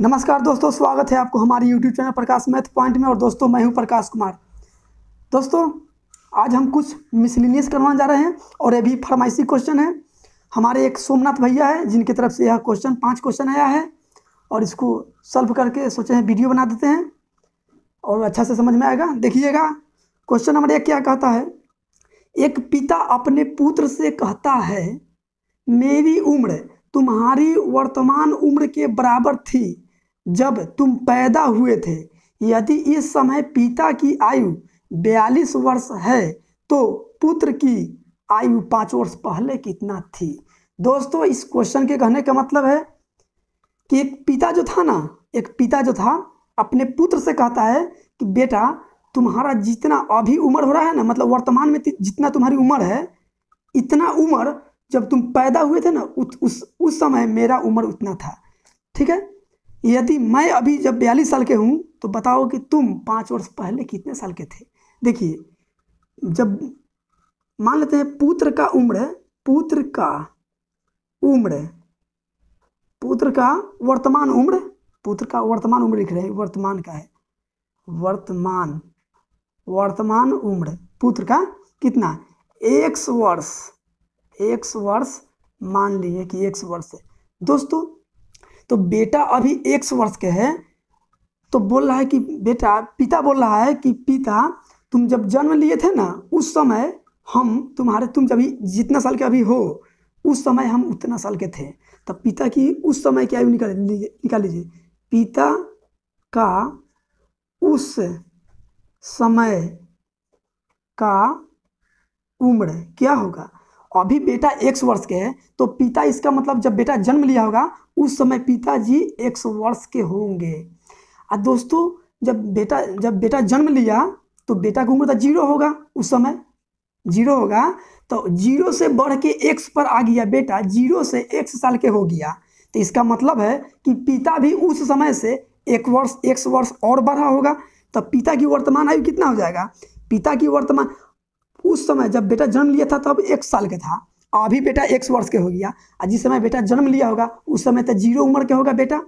नमस्कार दोस्तों स्वागत है आपको हमारे YouTube channel Prakash math point में और दोस्तों मैं हूं प्रकाश कुमार दोस्तों आज हम कुछ मिसलिनियस करवाने जा रहे हैं और ये भी फरमाइशी क्वेश्चन है हमारे एक सोमनाथ भैया है जिनकी तरफ से यह क्वेश्चन पाँच क्वेश्चन आया है और इसको सॉल्व करके सोचे हैं वीडियो बना देते हैं और अच्छा से समझ में आएगा देखिएगा क्वेश्चन नंबर एक क्या कहता है एक पिता अपने पुत्र से कहता है मेरी उम्र तुम्हारी वर्तमान उम्र के बराबर थी जब तुम पैदा हुए थे यदि इस समय पिता की आयु बयालीस वर्ष है तो पुत्र की आयु पाँच वर्ष पहले कितना थी दोस्तों इस क्वेश्चन के कहने का मतलब है कि एक पिता जो था ना एक पिता जो था अपने पुत्र से कहता है कि बेटा तुम्हारा जितना अभी उम्र हो रहा है ना मतलब वर्तमान में जितना तुम्हारी उम्र है इतना उम्र जब तुम पैदा हुए थे ना उस उस समय मेरा उम्र उतना था ठीक है यदि मैं अभी जब बयालीस साल के हूँ तो बताओ कि तुम पाँच वर्ष पहले कितने साल के थे देखिए जब मान लेते हैं पुत्र का उम्र पुत्र का उम्र पुत्र का वर्तमान उम्र पुत्र का वर्तमान उम्र लिख रहे हैं वर्तमान का है वर्तमान वर्तमान उम्र पुत्र का कितना एक वर्ष एक वर्ष मान लिए कि एक वर्ष है दोस्तों तो बेटा अभी एक वर्ष के है तो बोल रहा है कि बेटा पिता बोल रहा है कि पिता तुम जब जन्म लिए थे ना उस समय हम तुम्हारे तुम जब जितना साल के अभी हो उस समय हम उतना साल के थे तब तो पिता की उस समय की आयु निकाल निकाल लीजिए पिता का उस समय का उम्र क्या होगा अभी बेटा एक वर्ष के है तो पिता इसका मतलब जब बेटा जन्म लिया होगा उस समय पिताजी एक वर्ष के होंगे और दोस्तों जब बेटा जब बेटा जन्म लिया तो बेटा की उम्र तो जीरो होगा उस समय जीरो होगा तो जीरो से बढ़ के एक्स पर आ गया बेटा जीरो से एक साल के हो गया तो इसका मतलब है कि पिता भी उस समय से एक वर्ष एक वर्ष और बढ़ा होगा तो पिता की वर्तमान आयु कितना हो जाएगा पिता की वर्तमान उस समय जब बेटा जन्म लिया था तब एक साल का था अभी बेटा एक वर्ष के हो गया और जिस समय बेटा जन्म लिया होगा उस समय तो जीरो उम्र के होगा बेटा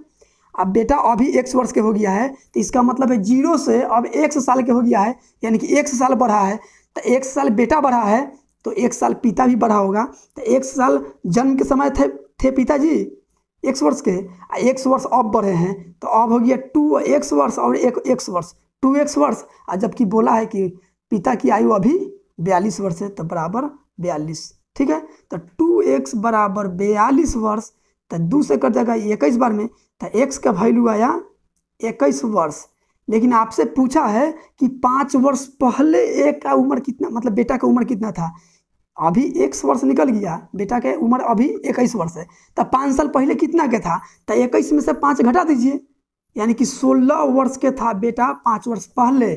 अब बेटा अभी एक वर्ष के हो गया है तो इसका मतलब है जीरो से अब एक साल के हो गया है यानी कि एक साल बढ़ा है तो एक साल बेटा बढ़ा है तो एक साल पिता भी बढ़ा होगा तो एक साल जन्म के समय थे थे पिताजी एक वर्ष के आ एक वर्ष अब बढ़े हैं तो अब हो गया टू एक वर्ष और एक एक वर्ष टू एक वर्ष और जबकि बोला है कि पिता की आयु अभी बयालीस वर्ष है तो बराबर बयालीस ठीक है तो टू एक्स बराबर बयालीस वर्ष तो दो से कट जाएगा इक्कीस बार में तो एक्स का वैल्यू आया इक्कीस वर्ष लेकिन आपसे पूछा है कि पाँच वर्ष पहले एक का उम्र कितना मतलब बेटा का उम्र कितना था अभी एक वर्ष निकल गया बेटा के उम्र अभी इक्कीस वर्ष है तो पाँच साल पहले कितना के था तो इक्कीस में से पाँच घटा दीजिए यानी कि सोलह वर्ष के था बेटा पाँच वर्ष पहले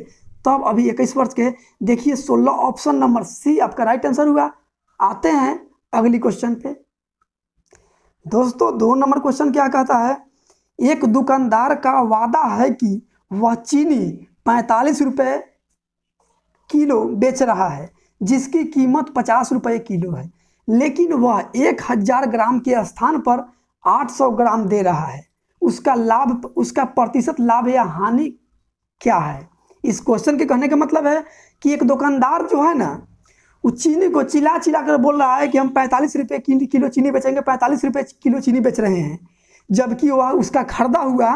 तब अभी इक्कीस वर्ष के देखिए सोलह ऑप्शन नंबर सी आपका राइट आंसर हुआ आते हैं अगली क्वेश्चन पे दोस्तों दो नंबर क्वेश्चन क्या कहता है एक दुकानदार का वादा है कि वह चीनी पैंतालीस रुपये किलो बेच रहा है जिसकी कीमत पचास रुपये किलो है लेकिन वह एक हजार ग्राम के स्थान पर आठ सौ ग्राम दे रहा है उसका लाभ उसका प्रतिशत लाभ या हानि क्या है इस क्वेश्चन के कहने का मतलब है कि एक दुकानदार जो है ना वो चीनी को चिला चिला कर बोल रहा है कि हम पैंतालीस रुपये किलो चीनी बेचेंगे पैंतालीस रुपये किलो चीनी बेच रहे हैं जबकि वह उसका खरीदा हुआ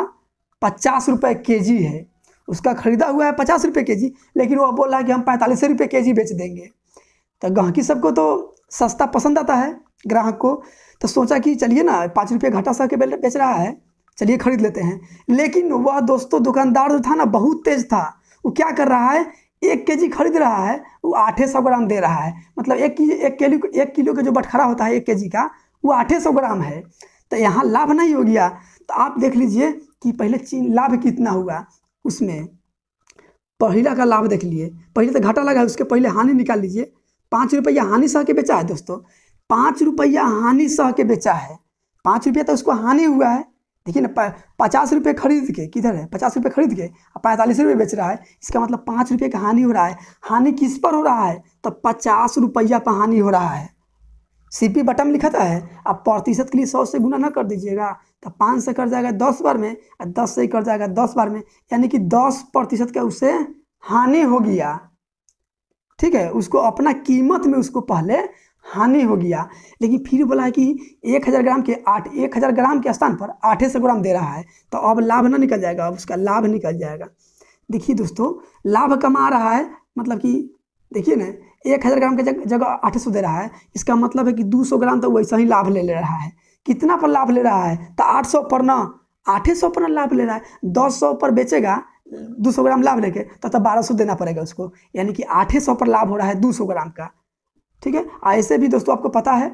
पचास रुपये के जी है उसका खरीदा हुआ है पचास रुपये के जी लेकिन वह बोल रहा है कि हम पैंतालीस रुपये के जी बेच देंगे तो गहकी सबको तो सस्ता पसंद आता है ग्राहक को तो सोचा कि चलिए ना पाँच रुपये घाटा सह के बेच रहा है चलिए खरीद लेते हैं लेकिन वह दोस्तों दुकानदार जो था ना बहुत तेज था वो क्या कर रहा है एक के जी खरीद रहा है वो आठे सौ ग्राम दे रहा है मतलब एक की एक किलो एक किलो का जो बटखरा होता है एक के जी का वो आठे सौ ग्राम है तो यहाँ लाभ नहीं हो गया तो आप देख लीजिए कि पहले चीन लाभ कितना हुआ उसमें पहला का लाभ देख लिए पहले तो घाटा लगा है उसके पहले हानि निकाल लीजिए पाँच रुपया हानि सह के बेचा है दोस्तों पाँच रुपया हानि सह के बेचा है पाँच रुपया तो उसको हानि हुआ है देखिए ना पचास रुपये खरीद के किधर है पचास रुपये खरीद के और पैंतालीस रुपये बेच रहा है इसका मतलब पाँच रुपये का हानि हो रहा है हानि किस पर हो रहा है तो पचास रुपया पर हानि हो रहा है सी पी बटम लिखाता है आप प्रतिशत के लिए सौ से गुना ना कर दीजिएगा तो पाँच से कर जाएगा दस बार में और दस से कर जाएगा दस बार में यानी कि दस प्रतिशत का उससे हानि हो गया ठीक है उसको अपना कीमत में उसको पहले हानि हो गया लेकिन फिर बोला है कि एक हज़ार ग्राम के आठ एक हज़ार ग्राम के स्थान पर आठे सौ ग्राम दे रहा है तो अब लाभ ना निकल जाएगा अब उसका लाभ निकल जाएगा देखिए दोस्तों लाभ कमा रहा है मतलब कि देखिए ना एक हज़ार ग्राम के जगह आठ सौ दे रहा है इसका मतलब है कि दो सौ ग्राम तो वैसा ही लाभ ले ले रहा है कितना पर लाभ ले रहा है तो आठ सौ पर ना आठे सौ पर ना लाभ ले रहा है दस सौ पर बेचेगा दो सौ ग्राम लाभ लेके तब तो तब तो बारह सौ देना पड़ेगा उसको यानी कि आठे सौ पर लाभ हो रहा है दो सौ ग्राम का ठीक है ऐसे भी दोस्तों आपको पता है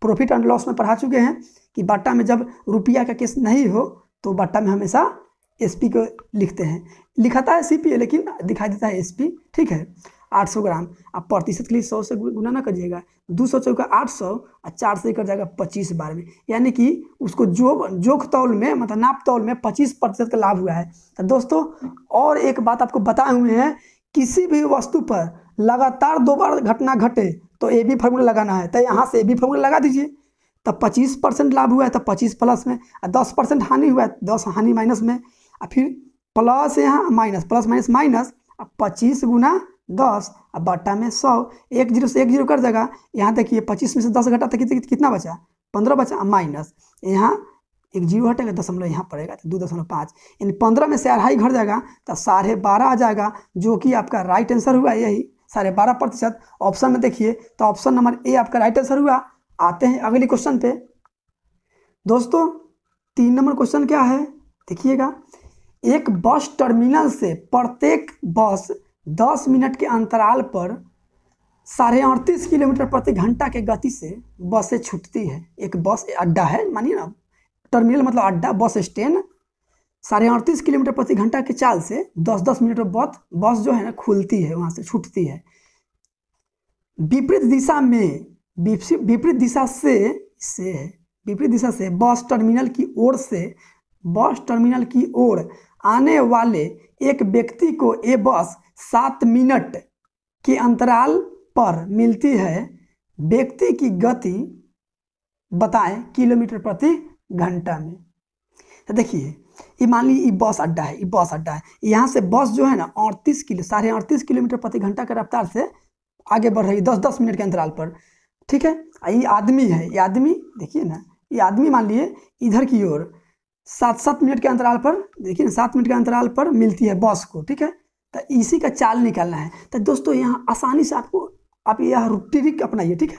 प्रॉफिट एंड लॉस में पढ़ा चुके हैं कि बाटा में जब रुपया का केस नहीं हो तो बाटा में हमेशा एसपी को लिखते हैं लिखाता है पी लेकिन दिखाई देता है एसपी ठीक है 800 ग्राम आप प्रतिशत के लिए 100 से गुना ना करिएगा दो सौ चौका आठ सौ और चार से कर जाएगा पच्चीस बार में यानी कि उसको जो जोख तौल में मतलब नाप तौल में पच्चीस प्रतिशत का लाभ हुआ है तो दोस्तों और एक बात आपको बताए हुए हैं किसी भी वस्तु पर लगातार दो बार घटना घटे तो ए बी फार्मूला लगाना है तो यहाँ से ए बी फार्मूला लगा दीजिए तब पच्चीस परसेंट लाभ हुआ है तो पच्चीस प्लस में और दस परसेंट हानि हुआ है दस हानि माइनस में और फिर प्लस यहाँ माइनस प्लस माइनस माइनस और पच्चीस गुना दस और बट्टा में सौ एक जीरो से एक जीरो कर देगा यहाँ देखिए पच्चीस में से दस घटा तो कितना बचा पंद्रह बचा माइनस यहाँ एक जीरो हटेगा दशमलव यहाँ पड़ेगा तो दो दशमलव पाँच यानी पंद्रह में से अढ़ाई घट जाएगा तो साढ़े बारह आ जाएगा जो कि आपका राइट आंसर हुआ यही साढ़े बारह प्रतिशत ऑप्शन में देखिए तो ऑप्शन नंबर ए आपका राइट आंसर हुआ आते हैं अगले क्वेश्चन पे दोस्तों तीन नंबर क्वेश्चन क्या है देखिएगा एक बस टर्मिनल से प्रत्येक बस दस मिनट के अंतराल पर साढ़े अड़तीस किलोमीटर प्रति घंटा के गति से बसें छूटती है एक बस अड्डा है मानिए ना टर्मिनल मतलब अड्डा बस स्टैंड साढ़े अड़तीस किलोमीटर प्रति घंटा के चाल से दस दस मिनट बाद बस जो है ना खुलती है वहाँ से छूटती है विपरीत दिशा में विपरीत दिशा से से विपरीत दिशा से बस टर्मिनल की ओर से बस टर्मिनल की ओर आने वाले एक व्यक्ति को ये बस सात मिनट के अंतराल पर मिलती है व्यक्ति की गति बताएं किलोमीटर प्रति घंटा में तो देखिए ये मान लीजिए ये बस अड्डा है ये बस अड्डा है यहाँ से बस जो है ना अड़तीस किलो साढ़े अड़तीस किलोमीटर प्रति घंटा के रफ्तार से आगे बढ़ रही है दस दस मिनट के अंतराल पर ठीक है ये आदमी है ये आदमी देखिए ना ये आदमी मान लीजिए इधर की ओर सात सात मिनट के अंतराल पर देखिए ना सात मिनट के अंतराल पर मिलती है बस को ठीक है तो इसी का चाल निकालना है तो दोस्तों यहाँ आसानी से आपको आप यह रिक अपनाइए ठीक है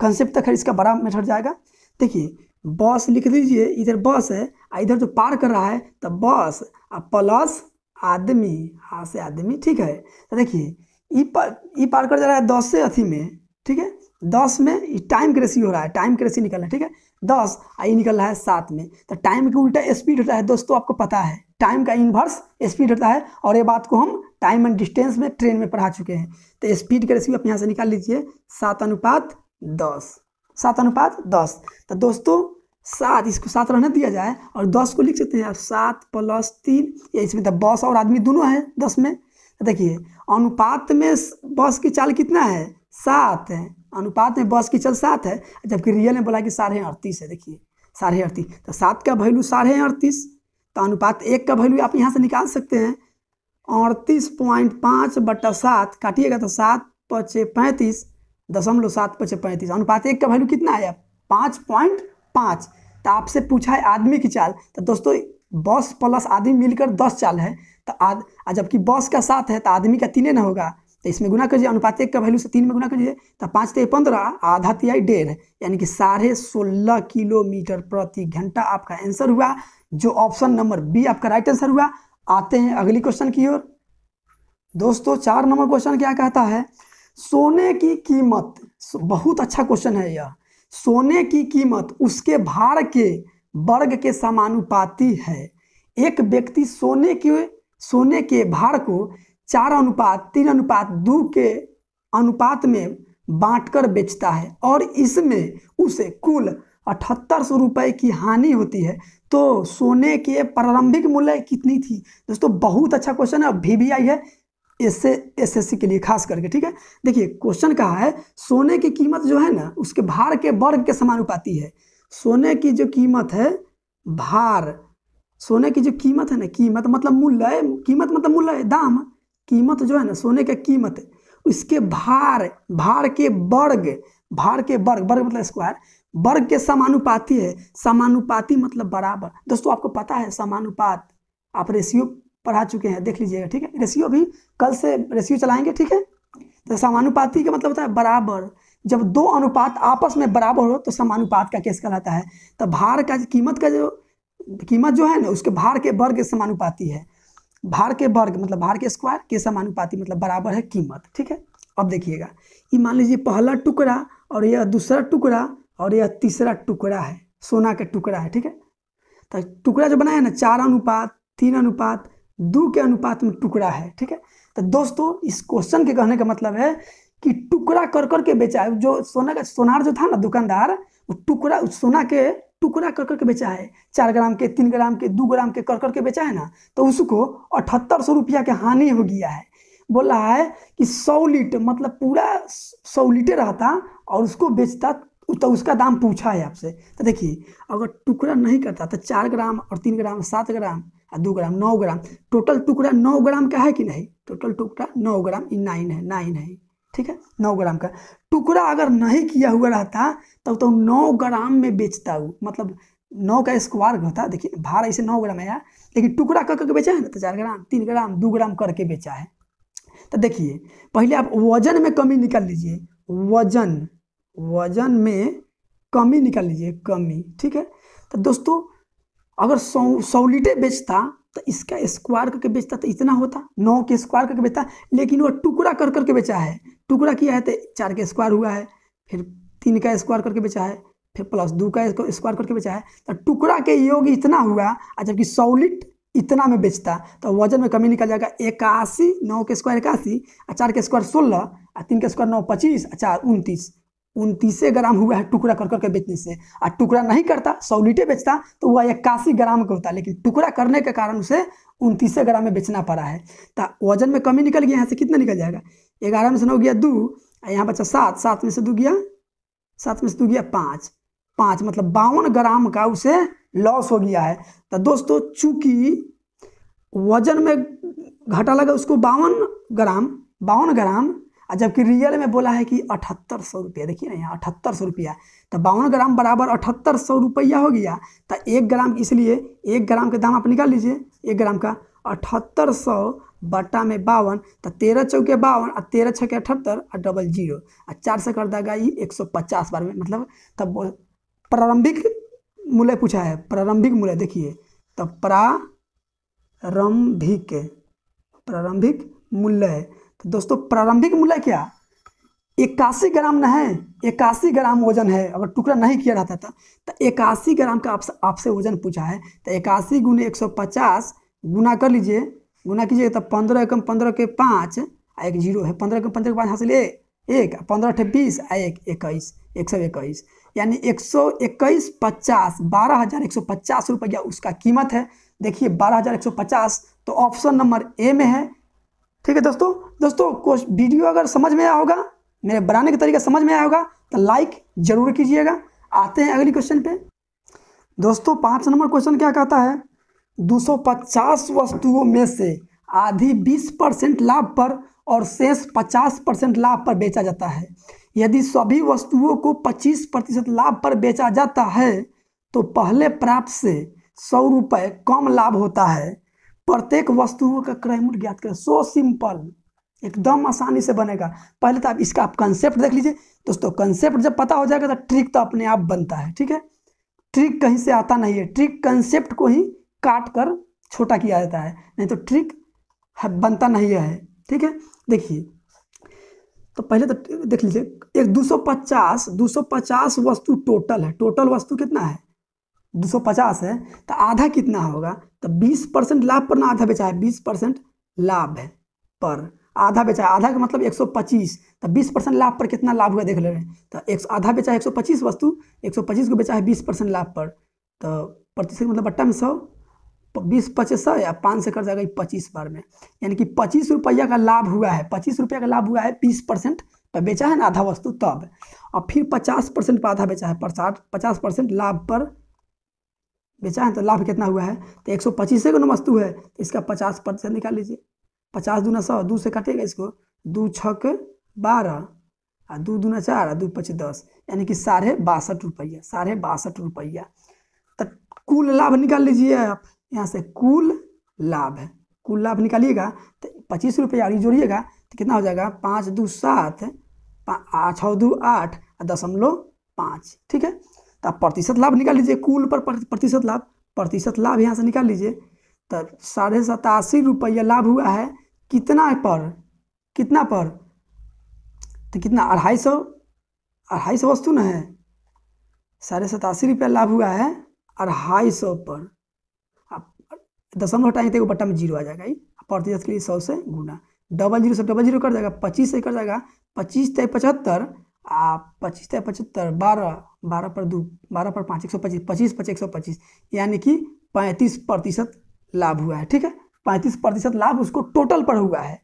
कंसेप्ट तक है इसका बड़ा मेथड जाएगा देखिए बस लिख दीजिए इधर बस है आ इधर जो पार कर रहा है तो बस आ प्लस आदमी हाँ से आदमी ठीक है तो देखिए ई पार कर जा रहा है दस से अथी में ठीक है दस में टाइम क्रेसी हो रहा है टाइम क्रेसी निकलना है ठीक है दस आ ये निकल रहा है सात में तो टाइम के उल्टा स्पीड होता है दोस्तों आपको पता है टाइम का इन्वर्स स्पीड होता है और ये बात को हम टाइम एंड डिस्टेंस में ट्रेन में पढ़ा चुके हैं तो स्पीड का रेसिपी आप यहाँ से निकाल लीजिए सात अनुपात दस सात अनुपात दस तो दोस्तों सात इसको सात रहने दिया जाए और दस को लिख सकते हैं आप सात प्लस तीन या इसमें तो बस और आदमी दोनों है दस में तो देखिए अनुपात में बस की चाल कितना है सात है अनुपात में बस की चाल सात है जबकि रियल में बोला कि साढ़े अड़तीस है देखिए साढ़े अड़तीस तो सात का वैल्यू साढ़े अड़तीस तो अनुपात एक का वैल्यू आप यहाँ से निकाल सकते हैं अड़तीस पॉइंट पाँच बटा सात काटिएगा तो सात पचे पैंतीस दशमलव सात पचे पैंतीस अनुपात एक का वैल्यू कितना आया पाँच पॉइंट पाँच तो आपसे पूछा है आदमी की चाल तो दोस्तों बॉस प्लस आदमी मिलकर दस चाल है तो आद जबकि बॉस का साथ है तो आदमी का तीन ना होगा तो इसमें गुना करिए अनुपात एक का वैल्यू से तीन में गुना करिए तो पाँच तेई तो पंद्रह आधा तिहाई तो डेढ़ यानी कि साढ़े सोलह किलोमीटर प्रति घंटा आपका आंसर हुआ जो ऑप्शन नंबर बी आपका राइट आंसर हुआ आते हैं अगली क्वेश्चन की ओर दोस्तों चार नंबर क्वेश्चन क्या कहता है सोने की कीमत बहुत अच्छा क्वेश्चन है यह सोने की कीमत उसके भार के वर्ग के समानुपाती है एक व्यक्ति सोने के सोने के भार को चार अनुपात तीन अनुपात दो के अनुपात में बांटकर बेचता है और इसमें उसे कुल अठहत्तर सौ रुपये की हानि होती है तो सोने के प्रारंभिक मूल्य कितनी थी दोस्तों बहुत अच्छा क्वेश्चन है अभी भी आई है एस एसएससी के लिए खास करके ठीक है देखिए क्वेश्चन कहा है सोने की कीमत जो है ना उसके भार के वर्ग के समानुपाती है सोने की जो कीमत है भार सोने की जो कीमत है ना कीमत मतलब मूल्य कीमत मतलब मूल्य दाम कीमत जो है ना सोने का कीमत उसके भार भार के वर्ग भार के वर्ग वर्ग मतलब स्क्वायर वर्ग के समानुपाती है समानुपाती मतलब बराबर दोस्तों आपको पता है समानुपात आप रेशियो पढ़ा चुके हैं देख लीजिएगा ठीक है रेशियो भी कल से रेशियो चलाएंगे ठीक है तो समानुपाती का मतलब होता है बराबर जब दो अनुपात आपस में बराबर हो तो समानुपात का केस कहलाता है तो भार का कीमत का जो कीमत जो है ना उसके भार के वर्ग समानुपाती है भार के वर्ग मतलब भार के स्क्वायर के समानुपाती मतलब बराबर है कीमत ठीक है अब देखिएगा ये मान लीजिए पहला टुकड़ा और यह दूसरा टुकड़ा और यह तीसरा टुकड़ा है सोना का टुकड़ा है ठीक है तो टुकड़ा जो बनाया ना चार अनुपात तीन अनुपात दो के अनुपात में टुकड़ा है ठीक है तो दोस्तों इस क्वेश्चन के कहने का मतलब है कि टुकड़ा कर कर के बेचा है जो सोना का सोनार जो था ना दुकानदार वो टुकड़ा उस सोना के टुकड़ा कर करके बेचा है चार ग्राम के तीन ग्राम के दो ग्राम के कर करके बेचा है ना तो उसको अठहत्तर सौ रुपया के हानि हो गया है बोल रहा है कि सौ लीटर मतलब पूरा सौ लीटर रहता और उसको बेचता तो उसका दाम पूछा है आपसे तो देखिए अगर टुकड़ा नहीं करता तो चार ग्राम और तीन ग्राम सात ग्राम दो ग्राम नौ ग्राम टोटल टुकड़ा नौ ग्राम का है कि नहीं टोटल टुकड़ा नौ ग्राम इन नाइन है नाइन है ठीक है नौ ग्राम का टुकड़ा अगर नहीं किया हुआ रहता तब तो नौ ग्राम में बेचता हूँ मतलब नौ का स्क्वायर होता देखिए भार ऐसे नौ ग्राम आया लेकिन टुकड़ा कर करके बेचा है ना तो चार ग्राम तीन ग्राम दो ग्राम करके बेचा है तो देखिए पहले आप वजन में कमी निकाल लीजिए वजन वजन में कमी निकाल लीजिए कमी ठीक है तो दोस्तों अगर सौ सौलिटे बेचता तो इसका स्क्वायर करके बेचता तो इतना होता नौ के स्क्वायर करके बेचता लेकिन वो टुकड़ा कर करके बेचा है टुकड़ा किया है तो चार का स्क्वायर हुआ है फिर तीन का स्क्वायर करके बेचा है फिर प्लस दो का स्क्वायर करके बेचा है तो टुकड़ा के योग इतना हुआ जबकि सौलिट इतना में बेचता तो वजन में कमी निकल जाएगा इक्यासी नौ के स्क्वायर इक्यासी और चार के स्क्वायर सोलह और तीन के स्क्वायर नौ पच्चीस और चार उनतीस उनतीस ग्राम हुआ है टुकड़ा कर करके बेचने से और टुकड़ा नहीं करता सौ लीटर बेचता तो वह इक्यासी ग्राम का होता लेकिन टुकड़ा करने के कारण उसे उनतीस ग्राम में बेचना पड़ा है तो वजन में कमी निकल गया यहाँ से कितना निकल जाएगा ग्यारह में से नौ गया दो यहाँ बचा सात सात में से दो गया सात में से दो गया पाँच पाँच मतलब बावन ग्राम का उसे लॉस हो गया है तो दोस्तों चूंकि वजन में घाटा लगा उसको बावन ग्राम बावन ग्राम जबकि रियल में बोला है कि अठहत्तर सौ रुपया देखिए ना यहाँ अठहत्तर सौ रुपया तो बावन ग्राम बराबर अठहत्तर सौ रुपया हो गया तो एक ग्राम इसलिए एक ग्राम के दाम आप निकाल लीजिए एक ग्राम का अठहत्तर सौ बट्टा में बावन तो तेरह चौके बावन और तेरह के अठहत्तर और डबल जीरो और चार से कर देगा ये एक सौ पचास बार में मतलब तब प्रारंभिक मूल्य पूछा है प्रारंभिक मूल्य देखिए तब तो प्रारंभिक प्रारंभिक मूल्य है तो दोस्तों प्रारंभिक मूल्य क्या इक्यासी ग्राम न है इक्यासी ग्राम वजन है अगर टुकड़ा नहीं किया रहता था तो इक्यासी ग्राम का आपसे आपसे वजन पूछा है तो इक्यासी गुने एक सौ पचास गुना कर लीजिए गुना कीजिए तो पंद्रह एकम पंद्रह के पाँच आ एक जीरो है पंद्रह एकम पंद्रह के पाँच हासिल ए एक पंद्रह अठे बीस आ एक इक्कीस एक सौ इक्कीस यानी एक सौ इक्कीस पचास बारह हज़ार एक सौ पचास रुपया उसका कीमत है देखिए बारह हज़ार एक सौ पचास तो ऑप्शन नंबर ए में है ठीक है दोस्तों दोस्तों कुछ वीडियो अगर समझ में आया होगा मेरे बनाने का तरीका समझ में आया होगा तो लाइक जरूर कीजिएगा आते हैं अगली क्वेश्चन पे दोस्तों पाँच नंबर क्वेश्चन क्या कहता है 250 वस्तुओं में से आधी 20 परसेंट लाभ पर और शेष 50 परसेंट लाभ पर बेचा जाता है यदि सभी वस्तुओं को 25 प्रतिशत लाभ पर बेचा जाता है तो पहले प्राप्त से सौ रुपये कम लाभ होता है प्रत्येक वस्तुओं का क्रय मूल्य ज्ञात करें सो सिंपल एकदम आसानी से बनेगा पहले तो आप इसका आप कंसेप्ट देख लीजिए दोस्तों कंसेप्ट जब पता हो जाएगा तो ट्रिक तो अपने आप बनता है ठीक है ट्रिक कहीं से आता नहीं है ट्रिक कंसेप्ट को ही काट कर छोटा किया जाता है नहीं तो ट्रिक बनता नहीं है ठीक है देखिए तो पहले तो देख लीजिए एक 250 250 वस्तु टोटल है टोटल वस्तु कितना है 250 है तो आधा कितना होगा तो 20 परसेंट लाभ पर ना आधा बेचा है 20 परसेंट लाभ है पर आधा बेचा है आधा का मतलब 125 तो 20 परसेंट लाभ पर कितना लाभ हुआ देख ले रहे हैं तो एक आधा बेचा है एक वस्तु 125 को बेचा है 20 परसेंट लाभ पर तो प्रतिशत मतलब बट्टा में सौ बीस पच्चीस सौ या पाँच से कर जाएगा पच्चीस बार में यानी कि पच्चीस रुपया का लाभ हुआ है पच्चीस रुपया का लाभ हुआ है बीस परसेंट पर तो बेचा है ना आधा वस्तु तब और फिर पचास परसेंट पर आधा बेचा है पर पचास परसेंट लाभ पर बेचा है तो लाभ कितना हुआ है तो एक सौ पच्चीस का नमस्तु है तो इसका पचास परसेंट निकाल लीजिए पचास दूना सौ दो से काटेगा इसको दो छक बारह और दो दूना चार दो पच दस यानी कि साढ़े बासठ रुपया साढ़े बासठ रुपया तो कुल लाभ निकाल लीजिए आप यहाँ से कुल लाभ है कुल लाभ निकालिएगा तो पच्चीस रुपया जोड़िएगा तो कितना हो जाएगा पाँच दो सात छः दू आठ दशमलव पाँच ठीक है तो आप प्रतिशत लाभ निकाल लीजिए कुल पर प्रतिशत लाभ प्रतिशत लाभ यहाँ से निकाल लीजिए तो साढ़े सतासी रुपया लाभ हुआ है कितना पर कितना पर तो कितना अढ़ाई सौ अढ़ाई सौ वस्तु ना है साढ़े सतासी रुपया लाभ हुआ है अढ़ाई सौ पर आप दसम हटाएंगे तो बट्टा में जीरो आ जाएगा ये प्रतिशत के लिए सौ से गुना डबल जीरो से डबल जीरो कर जाएगा पच्चीस से कर जाएगा पच्चीस तय पचहत्तर पच्चीस तय पचहत्तर बारह बारह पर दो बारह पर पाँच एक सौ पच्चीस पच्चीस पच्चीस एक सौ पच्चीस यानी कि पैंतीस प्रतिशत लाभ हुआ है ठीक है पैंतीस प्रतिशत लाभ उसको टोटल पर हुआ है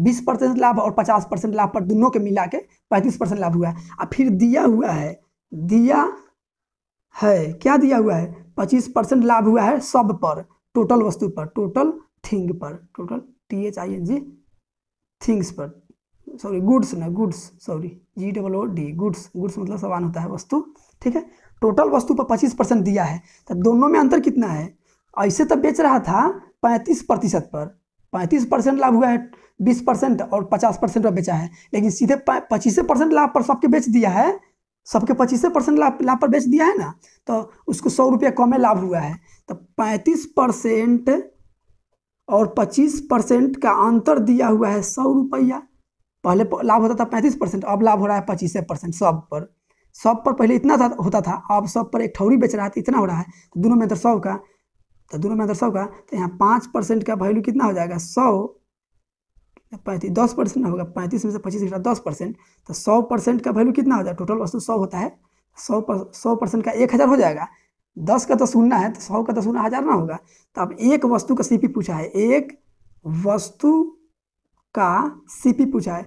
बीस परसेंट लाभ और पचास परसेंट लाभ पर दोनों के मिला के पैंतीस परसेंट लाभ हुआ है और फिर दिया हुआ है दिया है क्या दिया हुआ है पच्चीस परसेंट लाभ हुआ है सब पर टोटल वस्तु पर टोटल थिंग पर total T H I N G things पर सॉरी गुड्स ना goods sorry G double O D goods goods मतलब सामान होता है वस्तु ठीक है टोटल वस्तु पर पच्चीस परसेंट दिया है तो दोनों में अंतर कितना है ऐसे तो बेच रहा था पैंतीस प्रतिशत पर पैंतीस परसेंट लाभ हुआ है बीस परसेंट और पचास परसेंट पर बेचा है लेकिन सीधे पच्चीस परसेंट लाभ पर सबके बेच दिया है सबके पच्चीस परसेंट लाभ लाभ पर बेच दिया है ना तो उसको सौ रुपया कम लाभ हुआ है तो पैंतीस परसेंट और पच्चीस परसेंट का अंतर दिया हुआ है सौ रुपया पहले लाभ होता था पैंतीस परसेंट अब लाभ हो रहा है पच्चीस परसेंट सब पर सब पर पहले इतना था, होता था अब सब पर एक ठौरी बेच रहा है तो इतना हो रहा है तो दोनों में अंदर सौ का तो दोनों में अंदर सौ का तो यहाँ पाँच परसेंट का वैल्यू कितना हो जाएगा सौ तो पैंतीस दस परसेंट होगा पैंतीस में से पच्चीस घटा दस परसेंट तो सौ परसेंट का वैल्यू कितना हो जाएगा टोटल वस्तु सौ होता है सौ पर सौ परसेंट का एक हज़ार हो जाएगा दस का तो सुनना है तो सौ का तो सुनना हज़ार ना होगा तो अब एक वस्तु का सीपी पूछा है एक वस्तु का सीपी पूछा है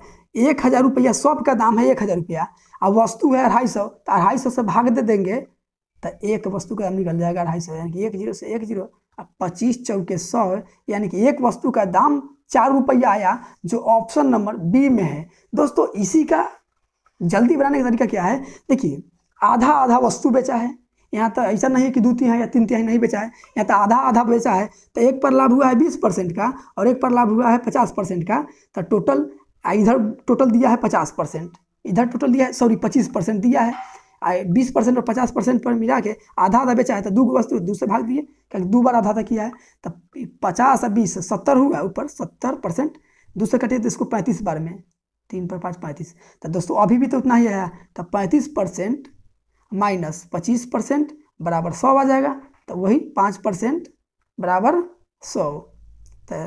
एक हज़ार रुपया सब का दाम है एक हज़ार रुपया और वस्तु है अढ़ाई सौ तो अढ़ाई सौ से भाग दे देंगे तो एक वस्तु का दाम निकल जाएगा अढ़ाई सौ यानी कि एक जीरो से एक जीरो पच्चीस चौके सौ यानी कि एक वस्तु का दाम चार रुपया आया जो ऑप्शन नंबर बी में है दोस्तों इसी का जल्दी बनाने का तरीका क्या है देखिए आधा आधा वस्तु बेचा है यहाँ तो ऐसा नहीं है कि दो तिहाई या तीन तिहाई नहीं बेचा है यहाँ तो आधा आधा बेचा है तो एक पर लाभ हुआ है बीस परसेंट का और एक पर लाभ हुआ है पचास परसेंट का तो टोटल इधर टोटल दिया है पचास परसेंट इधर टोटल दिया है सॉरी पच्चीस परसेंट दिया है बीस परसेंट और पचास परसेंट पर मिला के आधा आधा बेचा है तो दो वस्तु दो से भाग दिए क्योंकि दो बार आधा आधा किया है तो पचास और बीस सत्तर हुआ है ऊपर सत्तर परसेंट दूसरे कटे तो इसको पैंतीस बार में तीन पर पाँच पैंतीस तो दोस्तों अभी भी तो उतना ही आया तो पैंतीस परसेंट माइनस पच्चीस परसेंट बराबर सौ आ जाएगा तो वही पाँच परसेंट बराबर सौ तो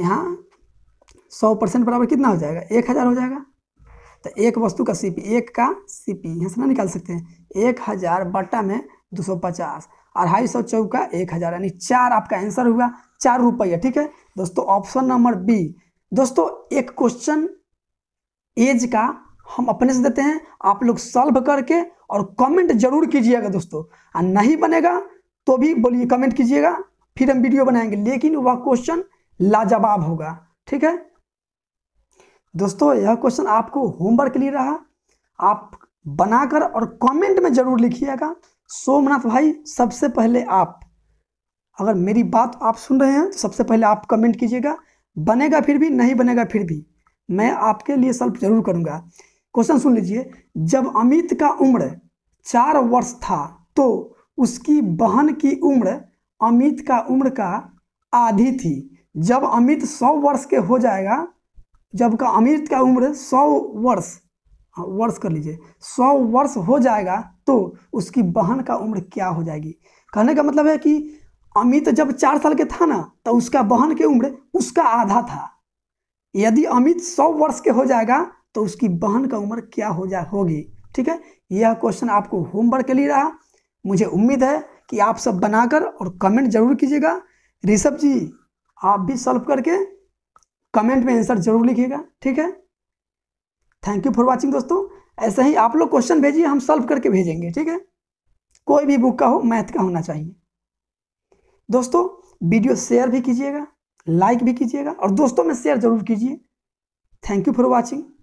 यहाँ सौ परसेंट बराबर कितना हो जाएगा एक हज़ार हो जाएगा तो एक वस्तु का सीपी एक का सीपी यहाँ से ना निकाल सकते हैं एक हज़ार बटा में दो सौ पचास अढ़ाई सौ चौका एक हज़ार यानी चार आपका आंसर हुआ चार रुपया ठीक है दोस्तों ऑप्शन नंबर बी दोस्तों एक क्वेश्चन एज का हम अपने से देते हैं आप लोग सॉल्व करके और कमेंट जरूर कीजिएगा दोस्तों नहीं बनेगा तो भी बोलिए कमेंट कीजिएगा फिर हम वीडियो बनाएंगे लेकिन वह क्वेश्चन लाजवाब होगा ठीक है दोस्तों यह क्वेश्चन आपको होमवर्क के लिए रहा आप बनाकर और कमेंट में जरूर लिखिएगा सोमनाथ भाई सबसे पहले आप अगर मेरी बात आप सुन रहे हैं तो सबसे पहले आप कमेंट कीजिएगा बनेगा फिर भी नहीं बनेगा फिर भी मैं आपके लिए सॉल्व जरूर करूंगा क्वेश्चन सुन लीजिए जब अमित का उम्र चार वर्ष था तो उसकी बहन की उम्र अमित का उम्र का आधी थी जब अमित सौ वर्ष के हो जाएगा जब का अमित का उम्र सौ वर्ष हाँ, वर्ष कर लीजिए सौ वर्ष हो जाएगा तो उसकी बहन का उम्र क्या हो जाएगी कहने का मतलब है कि अमित जब चार साल के था ना तो उसका बहन की उम्र उसका आधा था यदि अमित सौ वर्ष के हो जाएगा तो उसकी बहन का उम्र क्या हो जा होगी ठीक है यह क्वेश्चन आपको होमवर्क के लिए रहा मुझे उम्मीद है कि आप सब बनाकर और कमेंट जरूर कीजिएगा ऋषभ जी आप भी सॉल्व करके कमेंट में आंसर जरूर लिखिएगा ठीक है थैंक यू फॉर वाचिंग दोस्तों ऐसे ही आप लोग क्वेश्चन भेजिए हम सॉल्व करके भेजेंगे ठीक है कोई भी बुक का हो मैथ का होना चाहिए दोस्तों वीडियो शेयर भी कीजिएगा लाइक भी कीजिएगा और दोस्तों में शेयर जरूर कीजिए थैंक यू फॉर वॉचिंग